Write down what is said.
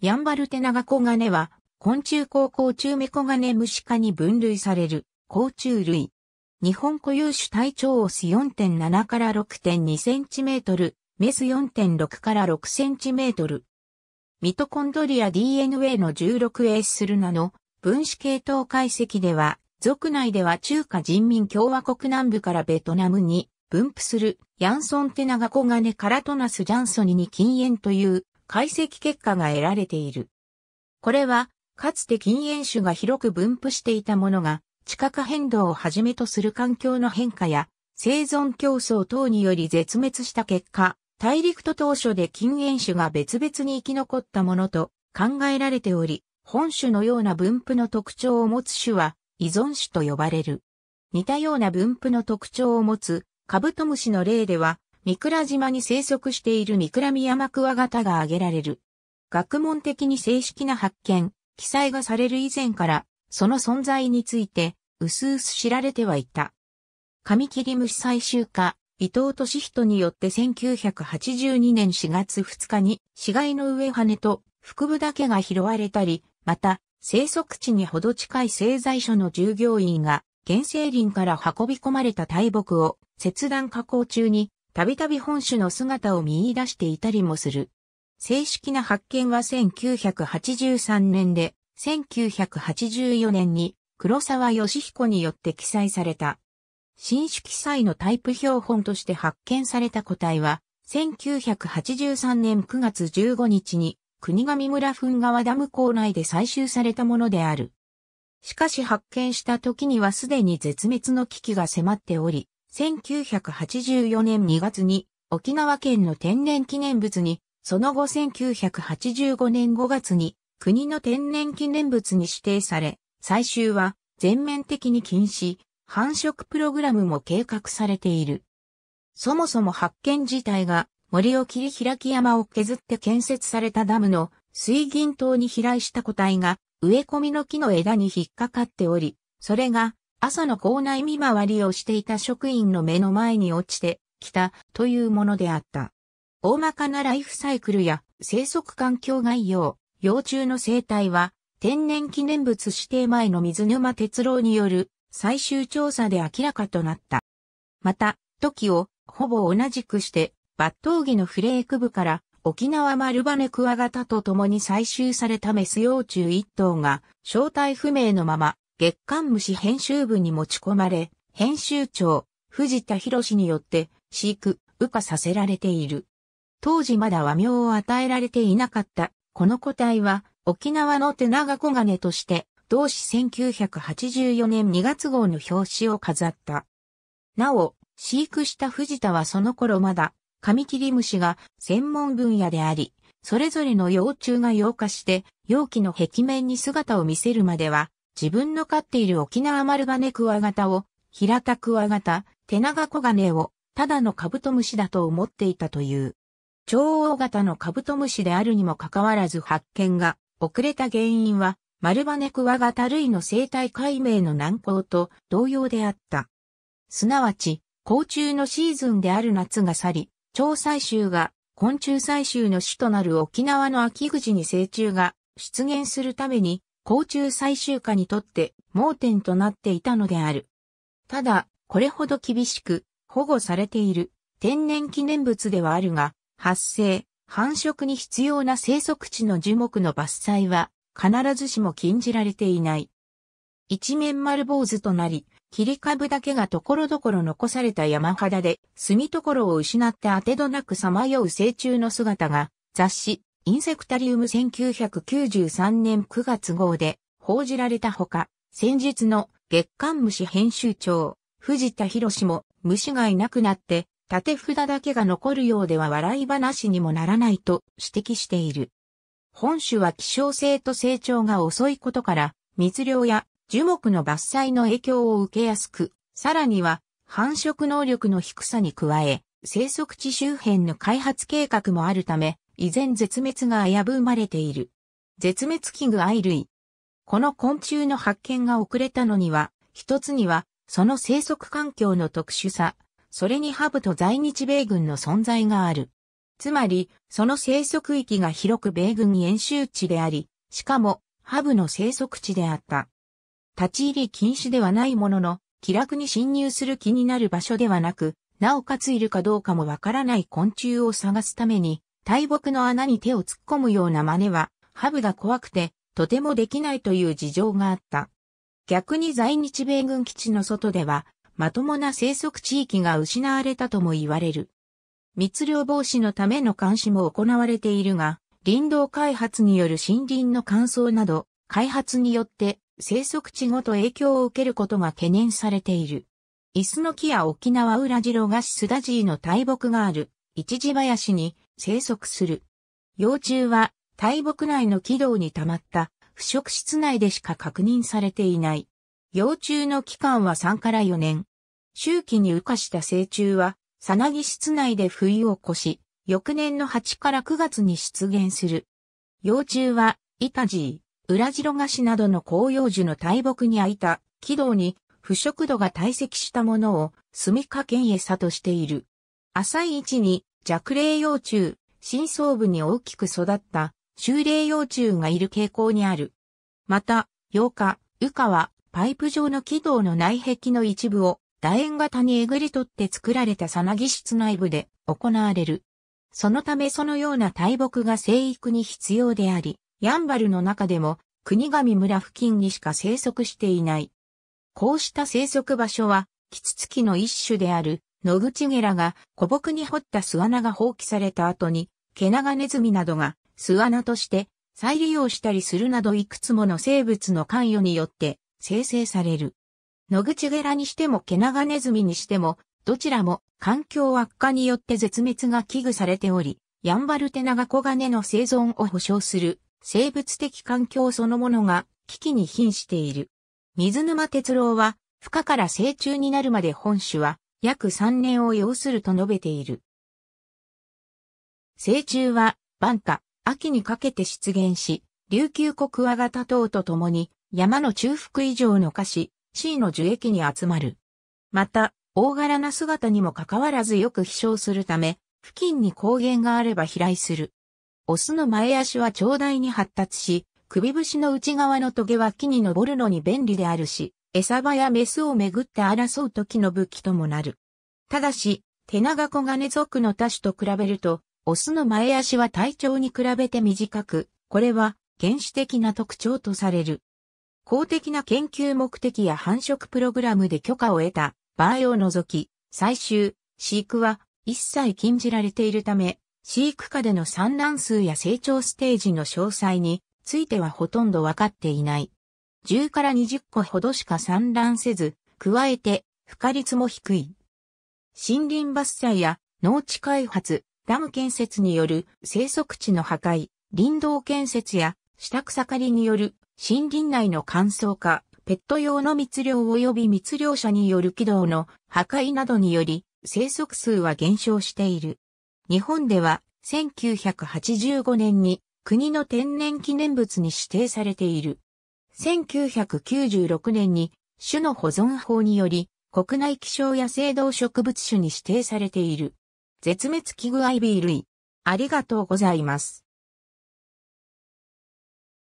ヤンバルテナガコガネは、昆虫高甲虫メコガネ虫科に分類される、甲虫類。日本固有種体長オス4.7から6.2センチメートル、メス4.6から6センチメートル。ミトコンドリア DNA の 16A するなの分子系統解析では、族内では中華人民共和国南部からベトナムに分布するヤンソンテナガコガネカラトナスジャンソニに禁煙という解析結果が得られている。これは、かつて禁煙種が広く分布していたものが、地殻変動をはじめとする環境の変化や、生存競争等により絶滅した結果、大陸と当初で禁煙種が別々に生き残ったものと考えられており、本種のような分布の特徴を持つ種は依存種と呼ばれる。似たような分布の特徴を持つカブトムシの例では三倉島に生息している三倉ミヤマクワガタが挙げられる。学問的に正式な発見、記載がされる以前から、その存在について、うすうす知られてはいた。紙切り虫採集家、伊藤敏人によって1982年4月2日に死骸の上羽と腹部だけが拾われたり、また、生息地にほど近い製材所の従業員が原生林から運び込まれた大木を切断加工中にたびたび本種の姿を見出していたりもする。正式な発見は1983年で、1984年に黒沢義彦によって記載された。新種記載のタイプ標本として発見された個体は、1983年9月15日に国神村噴川ダム港内で採集されたものである。しかし発見した時にはすでに絶滅の危機が迫っており、1984年2月に沖縄県の天然記念物に、その後1985年5月に国の天然記念物に指定され、最終は全面的に禁止、繁殖プログラムも計画されている。そもそも発見自体が森を切り開き山を削って建設されたダムの水銀島に飛来した個体が植え込みの木の枝に引っかかっており、それが朝の校内見回りをしていた職員の目の前に落ちてきたというものであった。大まかなライフサイクルや生息環境概要、幼虫の生態は天然記念物指定前の水沼哲郎による最終調査で明らかとなった。また、時をほぼ同じくして、抜刀儀のフレーク部から沖縄丸羽クワガタと共に採集されたメス幼虫一頭が正体不明のまま月刊虫編集部に持ち込まれ、編集長、藤田博によって、飼育、羽化させられている。当時まだ和名を与えられていなかった、この個体は、沖縄の手長小金として、同誌1984年2月号の表紙を飾った。なお、飼育した藤田はその頃まだ、カミキリムシが専門分野であり、それぞれの幼虫が幼化して、容器の壁面に姿を見せるまでは、自分の飼っている沖縄丸金クワガタを、平田クワガタ、手長小金を、ただのカブトムシだと思っていたという。超大型のカブトムシであるにもかかわらず発見が遅れた原因は、丸羽クワガタ類の生態解明の難航と同様であった。すなわち、甲虫のシーズンである夏が去り、超採集が昆虫採集の主となる沖縄の秋口に成虫が出現するために甲虫最終化にとって盲点となっていたのである。ただ、これほど厳しく保護されている天然記念物ではあるが、発生、繁殖に必要な生息地の樹木の伐採は必ずしも禁じられていない。一面丸坊主となり、切り株だけが所々残された山肌で、住み所を失って当てどなくさまよう成虫の姿が、雑誌、インセクタリウム1993年9月号で報じられたほか、先日の月刊虫編集長、藤田博士も虫がいなくなって縦札だけが残るようでは笑い話にもならないと指摘している。本種は希少性と成長が遅いことから、密漁や樹木の伐採の影響を受けやすく、さらには繁殖能力の低さに加え、生息地周辺の開発計画もあるため、依然絶滅が危ぶまれている。絶滅危惧愛類。この昆虫の発見が遅れたのには、一つには、その生息環境の特殊さ、それにハブと在日米軍の存在がある。つまり、その生息域が広く米軍演習地であり、しかも、ハブの生息地であった。立ち入り禁止ではないものの、気楽に侵入する気になる場所ではなく、なおかついるかどうかもわからない昆虫を探すために、大木の穴に手を突っ込むような真似は、ハブが怖くて、とてもできないという事情があった。逆に在日米軍基地の外では、まともな生息地域が失われたとも言われる。密漁防止のための監視も行われているが、林道開発による森林の乾燥など、開発によって生息地ごと影響を受けることが懸念されている。椅子の木や沖縄裏白菓子スダジーの大木がある一時林に生息する。幼虫は大木内の軌道に溜まった腐食室内でしか確認されていない。幼虫の期間は3から4年。周期に羽化した成虫は、さなぎ室内で冬を越し、翌年の8から9月に出現する。幼虫は、イタジー、ウラジロガシなどの広葉樹の大木に空いた軌道に腐食土が堆積したものを住みかけん餌としている。浅い位置に弱霊幼虫、深層部に大きく育った、修霊幼虫がいる傾向にある。また、8日、羽化は、パイプ状の軌道の内壁の一部を、楕円型にえぐり取って作られたさな室内部で行われる。そのためそのような大木が生育に必要であり、ヤンバルの中でも国神村付近にしか生息していない。こうした生息場所は、キツツキの一種である野口ゲラが古木に掘った巣穴が放棄された後に、ケナガネズミなどが巣穴として再利用したりするなどいくつもの生物の関与によって生成される。野口ゲラにしてもケナガネズミにしても、どちらも環境悪化によって絶滅が危惧されており、ヤンバルテナガコガネの生存を保障する生物的環境そのものが危機に瀕している。水沼哲郎は、孵化から成虫になるまで本種は約3年を要すると述べている。成虫は、晩夏、秋にかけて出現し、琉球国和型等と共に、山の中腹以上の歌詞、C の樹液に集まる。また、大柄な姿にもかかわらずよく飛翔するため、付近に高原があれば飛来する。オスの前足は長大に発達し、首節の内側の棘は木に登るのに便利であるし、餌場やメスをめぐって争う時の武器ともなる。ただし、手長小金属の多種と比べると、オスの前足は体長に比べて短く、これは原始的な特徴とされる。公的な研究目的や繁殖プログラムで許可を得た場合を除き、最終、飼育は一切禁じられているため、飼育下での産卵数や成長ステージの詳細についてはほとんどわかっていない。10から20個ほどしか産卵せず、加えて、孵化率も低い。森林伐採や農地開発、ダム建設による生息地の破壊、林道建設や下草刈りによる森林内の乾燥化、ペット用の密漁及び密漁者による軌道の破壊などにより生息数は減少している。日本では1985年に国の天然記念物に指定されている。1996年に種の保存法により国内希少野生動植物種に指定されている。絶滅危惧アイビー類。ありがとうございます。